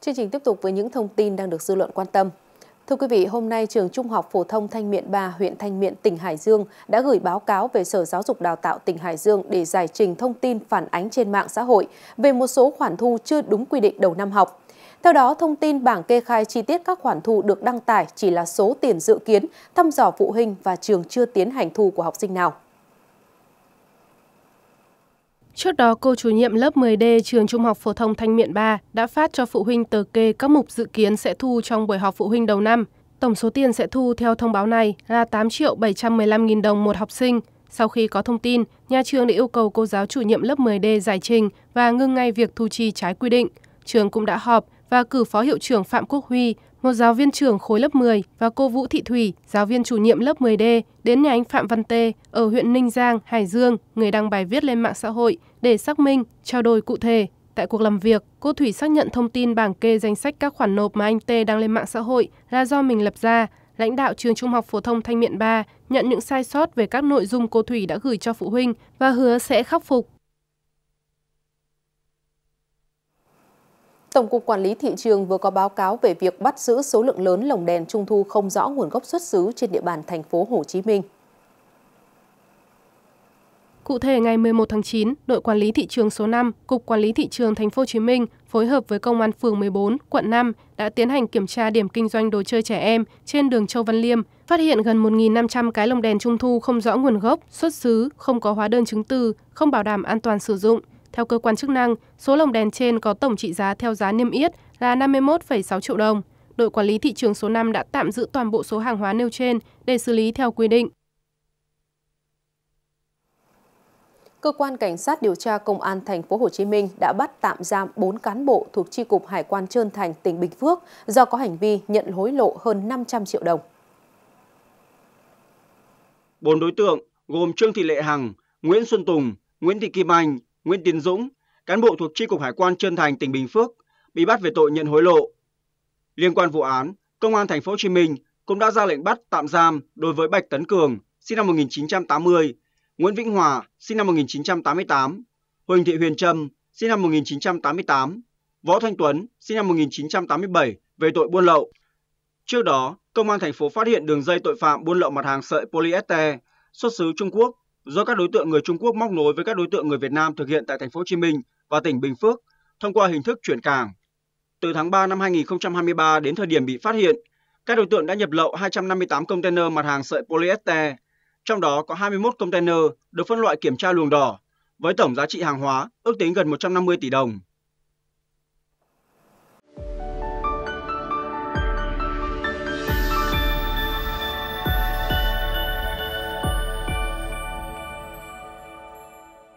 Chương trình tiếp tục với những thông tin đang được dư luận quan tâm. Thưa quý vị, hôm nay trường Trung học phổ thông Thanh Miện 3, huyện Thanh Miện, tỉnh Hải Dương đã gửi báo cáo về Sở Giáo dục Đào tạo tỉnh Hải Dương để giải trình thông tin phản ánh trên mạng xã hội về một số khoản thu chưa đúng quy định đầu năm học. Theo đó, thông tin bảng kê khai chi tiết các khoản thu được đăng tải chỉ là số tiền dự kiến, thăm dò phụ huynh và trường chưa tiến hành thu của học sinh nào. Trước đó, cô chủ nhiệm lớp 10D trường Trung học phổ thông Thanh Miện 3 đã phát cho phụ huynh tờ kê các mục dự kiến sẽ thu trong buổi họp phụ huynh đầu năm. Tổng số tiền sẽ thu theo thông báo này là 8 triệu 715 nghìn đồng một học sinh. Sau khi có thông tin, nhà trường đã yêu cầu cô giáo chủ nhiệm lớp 10D giải trình và ngưng ngay việc thu chi trái quy định. Trường cũng đã họp và cử phó hiệu trưởng Phạm Quốc Huy một giáo viên trưởng khối lớp 10 và cô Vũ Thị Thủy, giáo viên chủ nhiệm lớp 10D, đến nhà anh Phạm Văn Tê ở huyện Ninh Giang, Hải Dương, người đăng bài viết lên mạng xã hội để xác minh, trao đổi cụ thể. Tại cuộc làm việc, cô Thủy xác nhận thông tin bảng kê danh sách các khoản nộp mà anh Tê đang lên mạng xã hội là do mình lập ra. Lãnh đạo trường Trung học phổ thông Thanh Miện 3 nhận những sai sót về các nội dung cô Thủy đã gửi cho phụ huynh và hứa sẽ khắc phục. Tổng cục Quản lý Thị trường vừa có báo cáo về việc bắt giữ số lượng lớn lồng đèn trung thu không rõ nguồn gốc xuất xứ trên địa bàn thành phố Hồ Chí Minh. Cụ thể ngày 11 tháng 9, đội quản lý thị trường số 5, Cục Quản lý thị trường Thành phố Hồ Chí Minh phối hợp với Công an phường 14, quận 5 đã tiến hành kiểm tra điểm kinh doanh đồ chơi trẻ em trên đường Châu Văn Liêm, phát hiện gần 1.500 cái lồng đèn trung thu không rõ nguồn gốc, xuất xứ, không có hóa đơn chứng từ, không bảo đảm an toàn sử dụng. Theo cơ quan chức năng, số lồng đèn trên có tổng trị giá theo giá niêm yết là 51,6 triệu đồng. Đội quản lý thị trường số 5 đã tạm giữ toàn bộ số hàng hóa nêu trên để xử lý theo quy định. Cơ quan cảnh sát điều tra công an thành phố Hồ Chí Minh đã bắt tạm giam 4 cán bộ thuộc chi cục Hải quan Trơn Thành tỉnh Bình Phước do có hành vi nhận hối lộ hơn 500 triệu đồng. Bốn đối tượng gồm Trương Thị Lệ Hằng, Nguyễn Xuân Tùng, Nguyễn Thị Kim Anh Nguyễn Tiến Dũng, cán bộ thuộc Tri Cục Hải quan Trân Thành, tỉnh Bình Phước, bị bắt về tội nhận hối lộ. Liên quan vụ án, Công an Thành phố Hồ Chí Minh cũng đã ra lệnh bắt tạm giam đối với Bạch Tấn Cường, sinh năm 1980, Nguyễn Vĩnh Hòa, sinh năm 1988, Huỳnh Thị Huyền Trâm, sinh năm 1988, Võ Thanh Tuấn, sinh năm 1987 về tội buôn lậu. Trước đó, công an thành phố phát hiện đường dây tội phạm buôn lậu mặt hàng sợi polyester xuất xứ Trung Quốc do các đối tượng người Trung Quốc móc nối với các đối tượng người Việt Nam thực hiện tại thành phố Hồ Chí Minh và tỉnh Bình Phước thông qua hình thức chuyển cảng. Từ tháng 3 năm 2023 đến thời điểm bị phát hiện, các đối tượng đã nhập lậu 258 container mặt hàng sợi polyester, trong đó có 21 container được phân loại kiểm tra luồng đỏ với tổng giá trị hàng hóa ước tính gần 150 tỷ đồng.